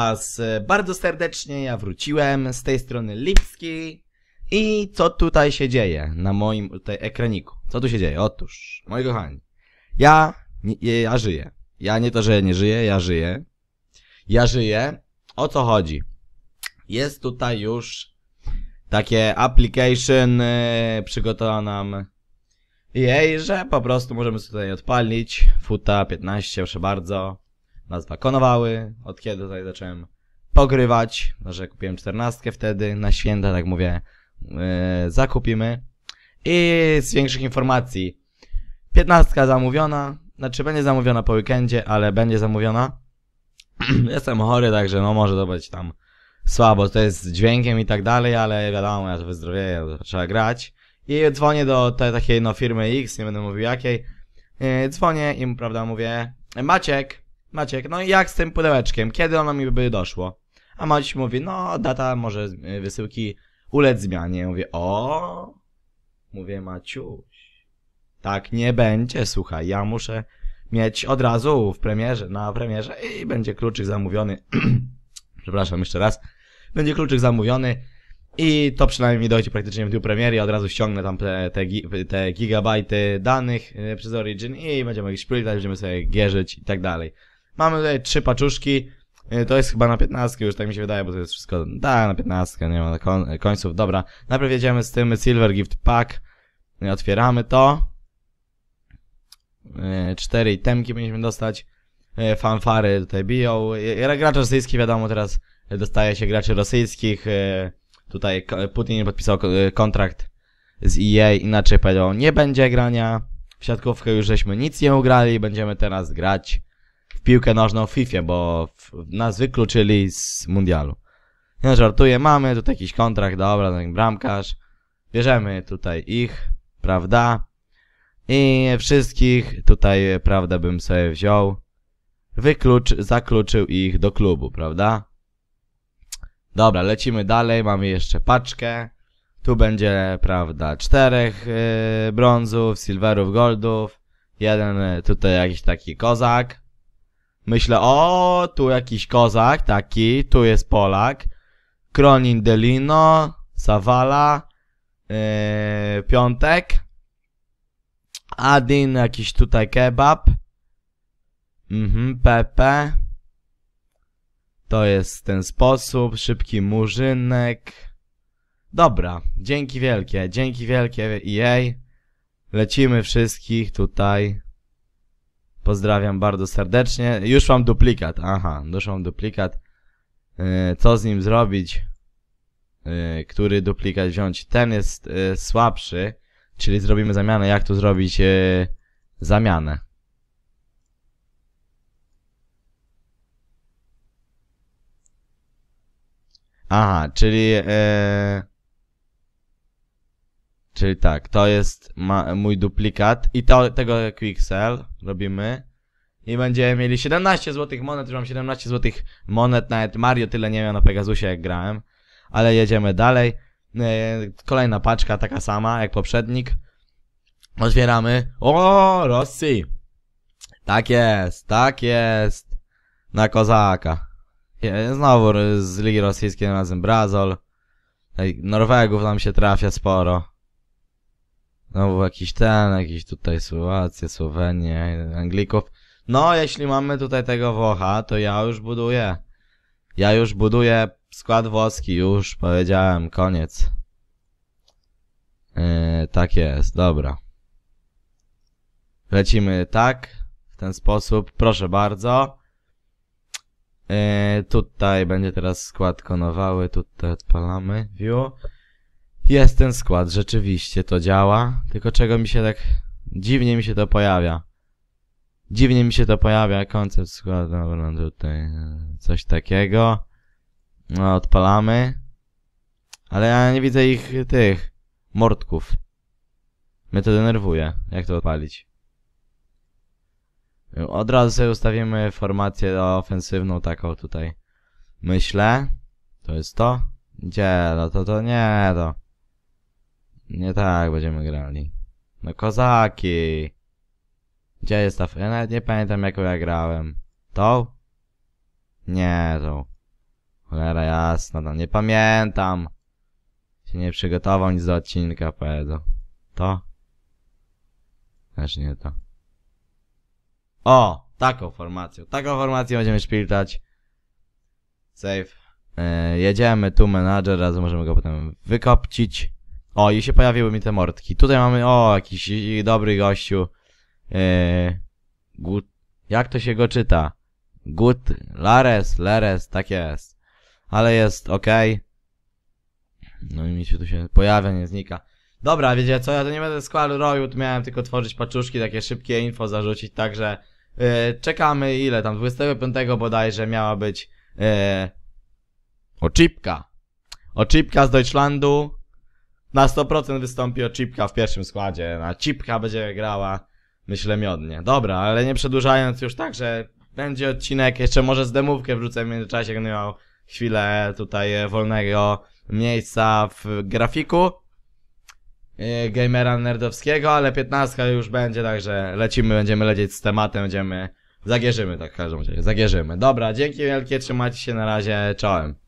Was e, bardzo serdecznie, ja wróciłem z tej strony Lipski i co tutaj się dzieje na moim tutaj ekraniku? Co tu się dzieje? Otóż, moi kochani, ja, nie, ja żyję. Ja nie to, że nie żyję, ja żyję. Ja żyję. O co chodzi? Jest tutaj już takie application yy, nam jej, że po prostu możemy sobie tutaj odpalić futa 15, proszę bardzo nazwa Konowały, od kiedy tutaj zacząłem pogrywać, że kupiłem czternastkę wtedy, na święta, tak mówię, yy, zakupimy. I z większych informacji, piętnastka zamówiona, znaczy będzie zamówiona po weekendzie, ale będzie zamówiona. Jestem chory, także no może to być tam słabo, to jest z dźwiękiem i tak dalej, ale wiadomo, ja to wyzdrowieję, trzeba grać. I dzwonię do tej takiej no firmy X, nie będę mówił jakiej. Yy, dzwonię i prawda mówię, Maciek, Maciek, no i jak z tym pudełeczkiem? Kiedy ono mi by doszło? A Maciek mówi, no data może y, wysyłki ulec zmianie. Mówię, o, mówię Maciuś, tak nie będzie, słuchaj, ja muszę mieć od razu w premierze, na premierze i będzie kluczyk zamówiony. Przepraszam jeszcze raz. Będzie kluczyk zamówiony i to przynajmniej dojdzie praktycznie w dniu premiery. Od razu ściągnę tam te, te, te gigabajty danych y, przez Origin i będziemy ich szpilitać, będziemy sobie gierzyć i tak dalej. Mamy tutaj trzy paczuszki. E, to jest chyba na 15 już, tak mi się wydaje, bo to jest wszystko... da na 15, nie ma koń e, końców. Dobra, najpierw jedziemy z tym Silver Gift Pack. E, otwieramy to. Cztery itemki będziemy dostać. Fanfary tutaj biją. Gracz rosyjski, wiadomo, teraz dostaje się graczy rosyjskich. Tutaj Putin podpisał kontrakt z EA, inaczej powiedział, nie będzie grania. W siatkówkę już żeśmy nic nie ugrali, będziemy teraz grać w piłkę nożną w FIFA, bo w, nas wykluczyli z mundialu. Ja żartuję, mamy tutaj jakiś kontrakt, dobra, ten bramkarz. Bierzemy tutaj ich, prawda? I wszystkich tutaj, prawda, bym sobie wziął. Wyklucz, zakluczył ich do klubu, prawda? Dobra, lecimy dalej, mamy jeszcze paczkę. Tu będzie, prawda, czterech yy, brązów, silverów, goldów. Jeden y, tutaj jakiś taki kozak. Myślę, o, tu jakiś kozak taki, tu jest Polak. Kronin Delino, Savala, yy, Piątek, Adin, jakiś tutaj kebab, mhm, Pepe. To jest ten sposób, szybki murzynek. Dobra, dzięki wielkie, dzięki wielkie jej. Lecimy wszystkich tutaj Pozdrawiam bardzo serdecznie. Już mam duplikat. Aha, już mam duplikat. E, co z nim zrobić? E, który duplikat wziąć? Ten jest e, słabszy, czyli zrobimy zamianę. Jak tu zrobić zamianę? Aha, czyli... Czyli tak, to jest ma, mój duplikat i to, tego Quixel robimy. I będziemy mieli 17 złotych monet, już mam 17 złotych monet, nawet Mario tyle nie miał na Pegasusie jak grałem. Ale jedziemy dalej. E, kolejna paczka, taka sama jak poprzednik. Otwieramy. O, Rossi! Tak jest, tak jest. Na kozaka. Znowu z Ligi Rosyjskiej razem Brazol. Norwegów nam się trafia sporo. No jakiś ten, jakiś tutaj Słowację, Słowenię, Anglików. No, jeśli mamy tutaj tego Włocha, to ja już buduję. Ja już buduję skład włoski, już powiedziałem, koniec. Yy, tak jest, dobra. Lecimy tak, w ten sposób, proszę bardzo. Yy, tutaj będzie teraz skład konowały, tutaj odpalamy, view. Jest ten skład, rzeczywiście to działa, tylko czego mi się tak... Dziwnie mi się to pojawia. Dziwnie mi się to pojawia, koncept składu, dobra, tutaj e, coś takiego. No, odpalamy. Ale ja nie widzę ich, tych, mordków. Mnie to denerwuje, jak to odpalić. Od razu sobie ustawimy formację ofensywną taką tutaj. Myślę. To jest to? Gdzie? No to to nie, to. Nie tak będziemy grali. No kozaki! Gdzie jest ta... F ja nawet nie pamiętam jaką ja grałem. Tą? Nie, tą. Cholera jasna, no nie pamiętam. Się nie przygotował nic do odcinka, pedo. To? Też nie to. O! Taką formacją. Taką formacją będziemy szpiltać. Save. Yy, e, jedziemy tu menadżer, razem możemy go potem wykopcić. O, i się pojawiły mi te mordki. Tutaj mamy, o, jakiś dobry gościu. Yy, gut, jak to się go czyta? Gut, Lares, Leres, tak jest. Ale jest ok. No i mi się tu się pojawia, nie znika. Dobra, wiecie co, ja to nie będę składu robił, tu miałem tylko tworzyć paczuszki, takie szybkie info zarzucić, także yy, czekamy ile tam, 25 bodajże miała być yy, e, oczipka. Oczipka z Deutschlandu, na 100% wystąpi o Chipka w pierwszym składzie. A Chipka będzie grała, myślę, miodnie. Dobra, ale nie przedłużając już tak, że będzie odcinek, jeszcze może z demówkę wrzucę w międzyczasie, będę miał chwilę tutaj wolnego miejsca w grafiku e, gamera nerdowskiego, ale 15 już będzie, także lecimy, będziemy lecieć z tematem, będziemy, zagierzymy tak w każdym razie, zagierzymy. Dobra, dzięki wielkie, trzymajcie się, na razie, czołem.